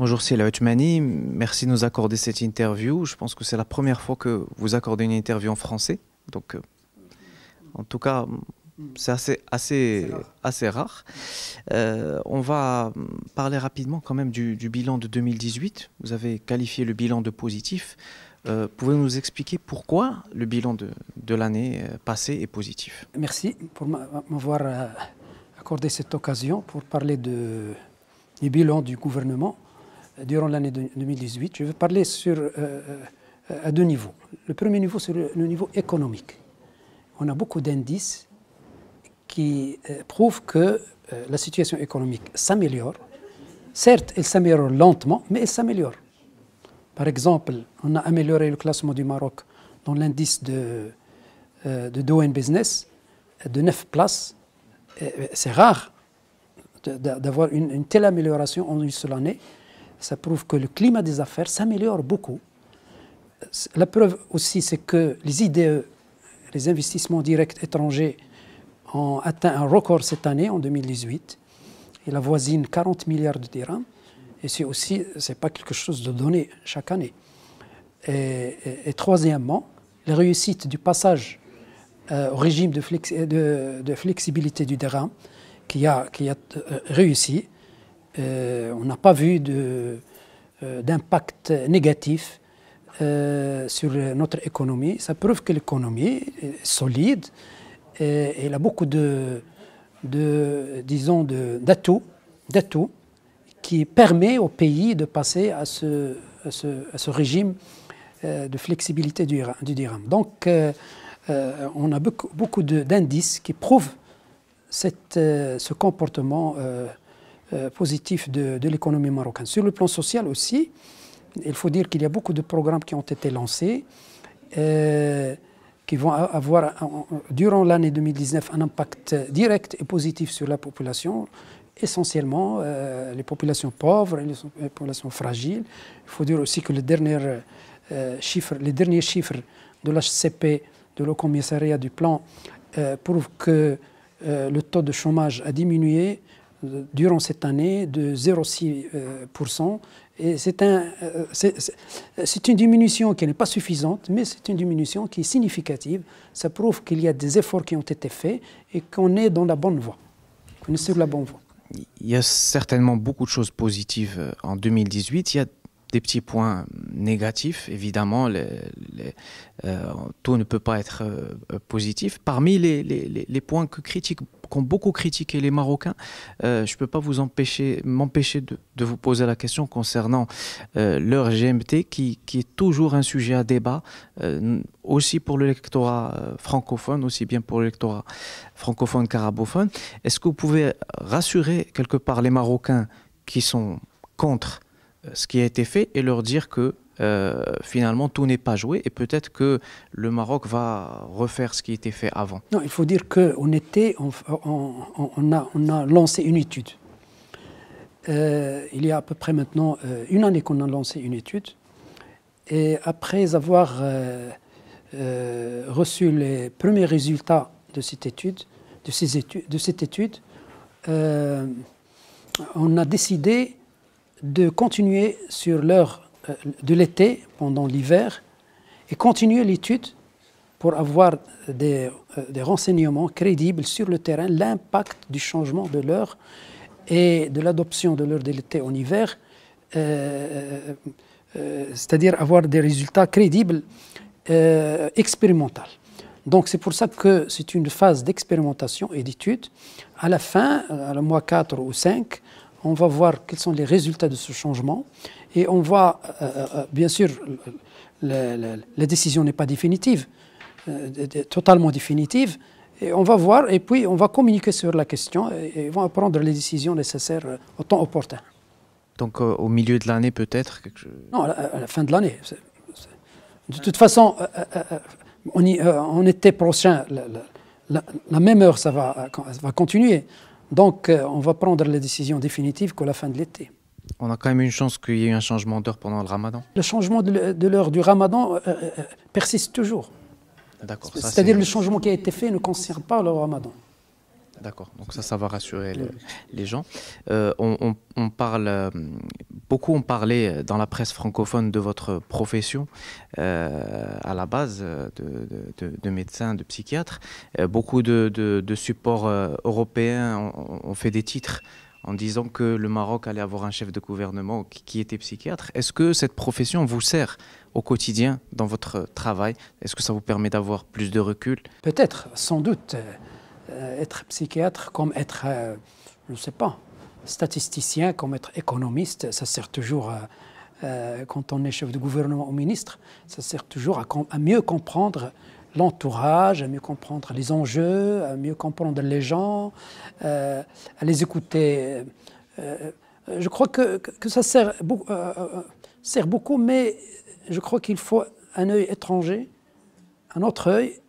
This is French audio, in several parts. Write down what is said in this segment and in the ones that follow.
Bonjour Sila Utmani, merci de nous accorder cette interview. Je pense que c'est la première fois que vous accordez une interview en français. Donc, euh, en tout cas, c'est assez, assez, rare. assez rare. Euh, on va parler rapidement quand même du, bilan de 2018. Vous avez qualifié le bilan de positif. Euh, pouvez-vous nous expliquer pourquoi le bilan de, l'année passée est positif Merci pour m'avoir accordé cette occasion pour parler du bilan du gouvernement euh, durant l'année 2018. Je vais parler sur, euh, euh, à deux niveaux. Le premier niveau, c'est le, niveau économique. On a beaucoup d'indices qui prouvent que la situation économique s'améliore. Certes, elle s'améliore lentement, mais elle s'améliore. Par exemple, on a amélioré le classement du Maroc dans l'indice de, de Doing Business de 9 places. C'est rare d'avoir une, une telle amélioration en une seule année ça prouve que le climat des affaires s'améliore beaucoup. La preuve aussi, c'est que les IDE, les investissements directs étrangers, ont atteint un record cette année, en 2018. Il avoisine 40 milliards de dirhams. Et c'est aussi, c'est pas quelque chose de donné chaque année. Et, troisièmement, la réussite du passage euh, au régime de, flexibilité du dirham qui a, euh, réussi euh, on n'a pas vu euh, d'impact négatif euh, sur notre économie. Ça prouve que l'économie est solide et elle a beaucoup de, disons, d'atouts qui permet au pays de passer à ce, régime de flexibilité du, dirham. Donc, on a beaucoup, beaucoup d'indices qui prouvent ce comportement euh, positif de, l'économie marocaine. Sur le plan social aussi, il faut dire qu'il y a beaucoup de programmes qui ont été lancés, euh, qui vont avoir, durant l'année 2019, un impact direct et positif sur la population, essentiellement euh, les populations pauvres, les populations fragiles. Il faut dire aussi que les derniers, chiffres, les derniers chiffres de l'HCP, de le commissariat du plan, prouvent que le taux de chômage a diminué durant cette année de 0,6%. Euh, et c'est, un, euh, c'est, une diminution qui n'est pas suffisante, mais c'est une diminution qui est significative. Ça prouve qu'il y a des efforts qui ont été faits et qu'on est dans la bonne voie. On est sur la bonne voie. Il y a certainement beaucoup de choses positives euh, en 2018. Il y a des petits points négatifs, évidemment, euh, tout ne peut pas être euh, positif. Parmi les, points que qu'ont beaucoup critiqué les Marocains, euh, je ne peux pas vous empêcher, m'empêcher de, vous poser la question concernant leur GMT, qui, est toujours un sujet à débat, aussi pour l'électorat francophone, aussi bien pour l'électorat francophone carabophone. Est-ce que vous pouvez rassurer quelque part les Marocains qui sont contre euh, ce qui a été fait et leur dire que euh, finalement tout n'est pas joué et peut-être que le Maroc va refaire ce qui a été fait avant. Non, il faut dire qu'on était, on, on, a, on, a, lancé une étude. Euh, il y a à peu près maintenant une année qu'on a lancé une étude. Et après avoir reçu les premiers résultats de cette étude, de ces études, de cette étude on a décidé de continuer sur l'heure euh, de l'été pendant l'hiver et continuer l'étude pour avoir des, euh, des, renseignements crédibles sur le terrain, l'impact du changement de l'heure et de l'adoption de l'heure de l'été en hiver, euh, c'est-à-dire avoir des résultats crédibles euh, expérimentaux. Donc c'est pour ça que c'est une phase d'expérimentation et d'étude. À la fin, à le mois 4 ou 5, on va voir quels sont les résultats de ce changement et on va, euh, euh, euh, bien sûr, la, décision n'est pas définitive, totalement définitive, et on va voir et puis on va communiquer sur la question et, on va prendre les décisions nécessaires au temps opportun. Donc au milieu de l'année peut-être Non, à la, fin de l'année. De toute façon, on, était prochain, la, même heure, ça va continuer. Donc, euh, on va prendre la décision définitive qu'à la fin de l'été. On a quand même une chance qu'il y ait eu un changement d'heure pendant le ramadan Le changement de l'heure du ramadan euh, euh, persiste toujours. D'accord. C'est-à-dire le changement qui a été fait ne concerne pas le ramadan. D'accord, donc ça, ça va rassurer les, gens. Euh, on, parle, euh, beaucoup ont parlé dans la presse francophone de votre profession euh, à la base de, de, de médecins, de psychiatres. beaucoup de, supports européens ont, ont fait des titres en disant que le Maroc allait avoir un chef de gouvernement qui était psychiatre. Est-ce que cette profession vous sert au quotidien dans votre travail Est-ce que ça vous permet d'avoir plus de recul Peut-être, sans doute. Euh, être psychiatre comme être, euh, je ne sais pas, statisticien, comme être économiste, ça sert toujours, euh, quand on est chef de gouvernement ou ministre, ça sert toujours à, à mieux comprendre l'entourage, à mieux comprendre les enjeux, à mieux comprendre les gens, à les écouter. je crois que, ça sert, sert beaucoup, mais je crois qu'il faut un œil étranger, un autre œil,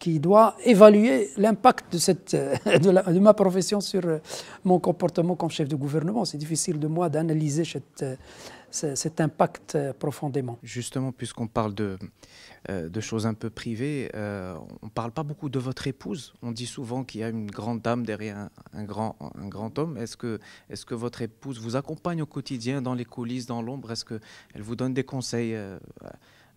qui doit évaluer l'impact de, cette, euh, de, ma profession sur euh, mon comportement comme chef de gouvernement. C'est difficile de moi d'analyser cet, euh, cet impact profondément. Justement, puisqu'on parle de, de choses un peu privées, on ne parle pas beaucoup de votre épouse. On dit souvent qu'il y a une grande dame derrière un, grand, un grand homme. Est-ce que, est que votre épouse vous accompagne au quotidien dans les coulisses, dans l'ombre Est-ce qu'elle vous donne des conseils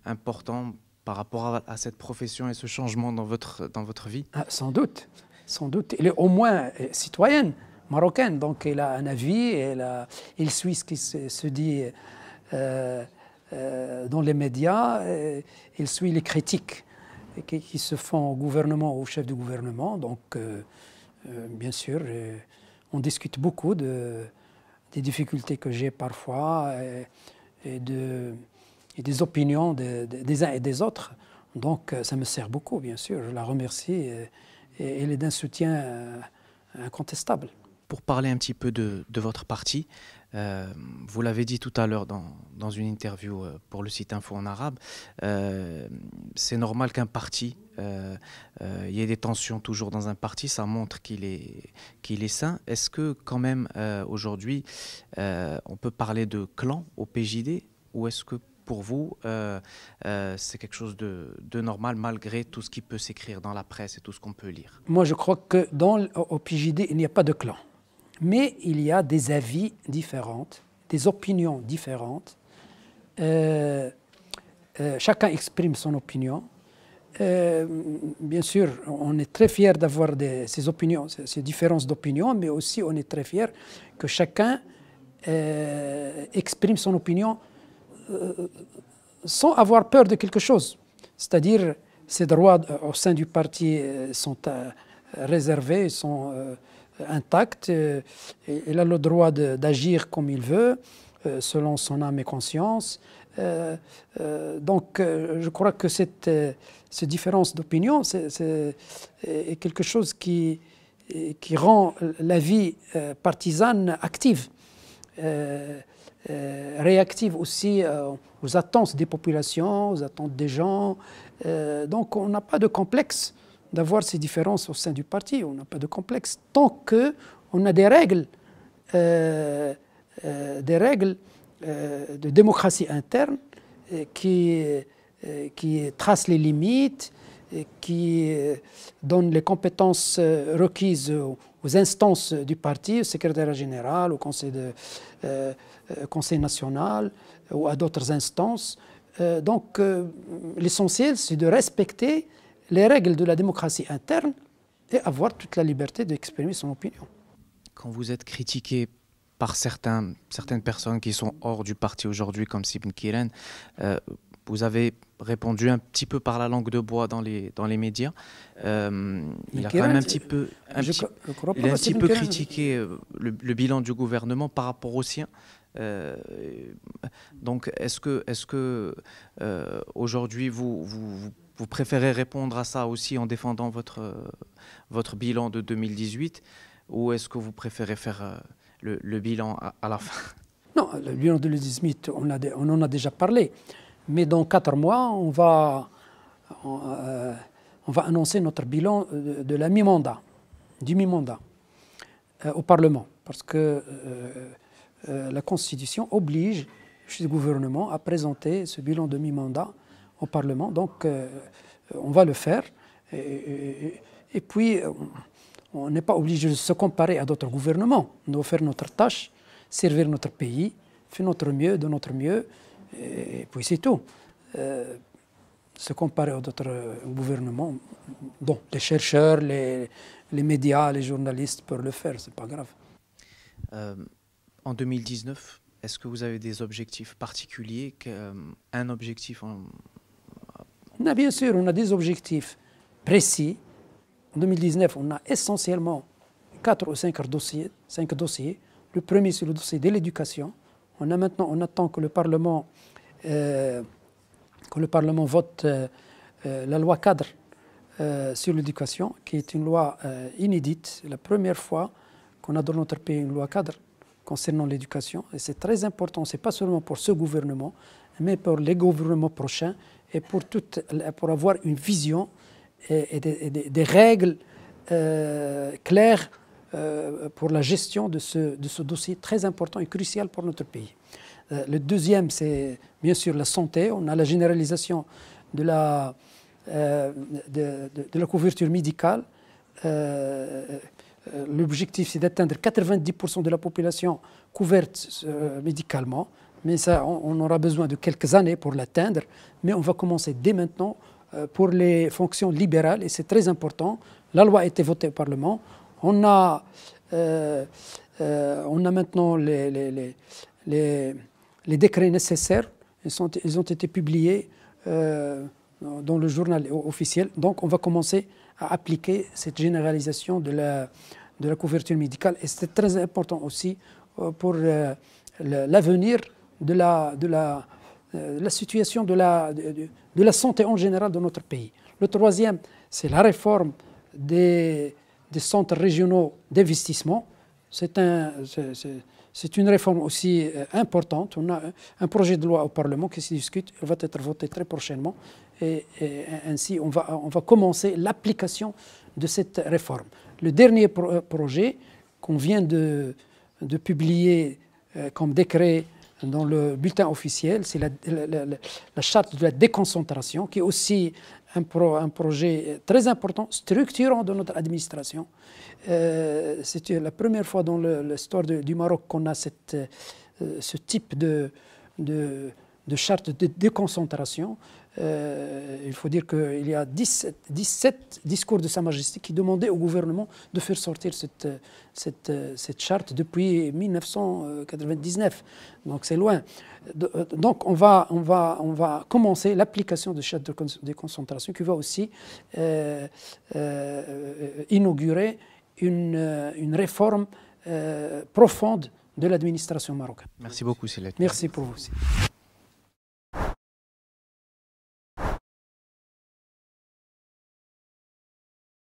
importants par rapport à, cette profession et ce changement dans votre, dans votre vie ah, Sans doute, sans doute. Elle est au moins euh, citoyenne marocaine, donc elle a un avis, elle, suit ce qui se, dit euh, euh, dans les médias, elle suit les critiques qui, se font au gouvernement, au chef du gouvernement. Donc, bien sûr, on discute beaucoup de, des difficultés que j'ai parfois et de et des opinions des uns et des autres. Donc euh, ça me sert beaucoup, bien sûr. Je la remercie et, elle est d'un soutien euh, incontestable. Pour parler un petit peu de, de votre parti, euh, vous l'avez dit tout à l'heure dans, dans, une interview pour le site Info en arabe, c'est normal qu'un parti, il y ait des tensions toujours dans un parti, ça montre qu'il est, qu'il est sain. Est-ce que quand même aujourd'hui, on peut parler de clan au PJD ou est-ce que pour vous, euh, euh, c'est quelque chose de, normal malgré tout ce qui peut s'écrire dans la presse et tout ce qu'on peut lire Moi, je crois que dans au PJD, il n'y a pas de clan. Mais il y a des avis différents, des opinions différentes. Euh, chacun exprime son opinion. bien sûr, on est très fiers d'avoir ces opinions, ces différences d'opinion, mais aussi on est très fiers que chacun exprime son opinion euh, sans avoir peur de quelque chose. C'est-à-dire, ses droits euh, au sein du parti euh, sont réservés, sont intacts. il a le droit d'agir comme il veut, selon son âme et conscience. donc, je crois que cette, différence d'opinion est quelque chose qui, qui rend la vie partisane active. Euh, euh, réactive aussi euh, aux attentes des populations, aux attentes des gens. donc on n'a pas de complexe d'avoir ces différences au sein du parti, on n'a pas de complexe tant qu'on on a des règles, des règles de démocratie interne qui, qui tracent les limites, qui euh, donne les compétences euh, requises aux instances du parti, au secrétaire général, au conseil, de, euh, conseil national ou à d'autres instances. donc l'essentiel, c'est de respecter les règles de la démocratie interne et avoir toute la liberté d'exprimer son opinion. Quand vous êtes critiqué par certains, certaines personnes qui sont hors du parti aujourd'hui, comme Sibn Kiren, vous avez répondu un petit peu par la langue de bois dans les, dans les médias. Euh, il a quand même un petit peu, un petit, un petit peu critiqué euh, le, bilan du gouvernement par rapport au sien. Euh, donc, est-ce que, est-ce que aujourd'hui vous, vous, préférez répondre à ça aussi en défendant votre, votre bilan de 2018 ou est-ce que vous préférez faire le, bilan à, la fin Non, le bilan de 2018, on, a, on en a déjà parlé mais dans quatre mois, on va, euh, va annoncer notre bilan euh, de, la mi-mandat, du mi-mandat euh, au Parlement, parce que la Constitution oblige le gouvernement à présenter ce bilan de mi-mandat au Parlement, donc on va le faire. Et, et puis, on n'est pas obligé de se comparer à d'autres gouvernements. On doit faire notre tâche, servir notre pays, faire notre mieux, de notre mieux. Et puis c'est tout. Euh, se comparer aux autres gouvernements, bon, les chercheurs, les, les médias, les journalistes peuvent le faire, c'est pas grave. Euh, en 2019, est-ce que vous avez des objectifs particuliers euh, Un objectif en... a bien sûr, on a des objectifs précis. En 2019, on a essentiellement 4 ou cinq dossiers. 5 dossiers. Le premier, c'est le dossier de l'éducation. On, attend que le Parlement, euh, vote euh, euh, la loi cadre sur l'éducation, qui est une loi inédite, la première fois qu'on a dans notre pays une loi cadre concernant l'éducation. Et c'est très important, ce n'est pas seulement pour ce gouvernement, mais pour les gouvernements prochains et pour, avoir une vision et, des, règles claires euh, pour la gestion de ce, de ce, dossier très important et crucial pour notre pays. Euh, le deuxième, c'est bien sûr la santé. On a la généralisation de la, euh, de, la couverture médicale. L'objectif, c'est d'atteindre 90% de la population couverte médicalement. Mais ça, on, on aura besoin de quelques années pour l'atteindre. Mais on va commencer dès maintenant pour les fonctions libérales, et c'est très important. La loi a été votée au Parlement. On a, euh, euh, on a maintenant les, les, décrets nécessaires. Ils, sont, ils, ont été publiés euh, dans le journal officiel. Donc, on va commencer à appliquer cette généralisation de la, de la couverture médicale. Et c'est très important aussi pour l'avenir de la, de, la, situation de la, de la santé en général de notre pays. Le troisième, c'est la réforme des, des centres régionaux d'investissement. C'est une réforme aussi euh, importante. On a un projet de loi au Parlement qui se discute, il va être voté très prochainement. Et, ainsi, on va, commencer l'application de cette réforme. Le dernier euh, projet qu'on vient de, publier euh, comme décret dans le bulletin officiel, c'est la, charte de la déconcentration, qui est aussi un, un, projet très important, structurant de notre administration. Euh, c'est la première fois dans l'histoire du Maroc qu'on a cette, euh, ce type de, de, de, charte de déconcentration. Euh, il faut dire qu'il y a 17, discours de Sa Majesté qui demandaient au gouvernement de faire sortir cette, charte depuis 1999. Donc c'est loin. Euh, donc on va, on va, on va commencer l'application de charte de, déconcentration concentration qui va aussi euh, inaugurer une, réforme profonde de l'administration marocaine. Merci beaucoup, Sylvette. Merci pour vous aussi.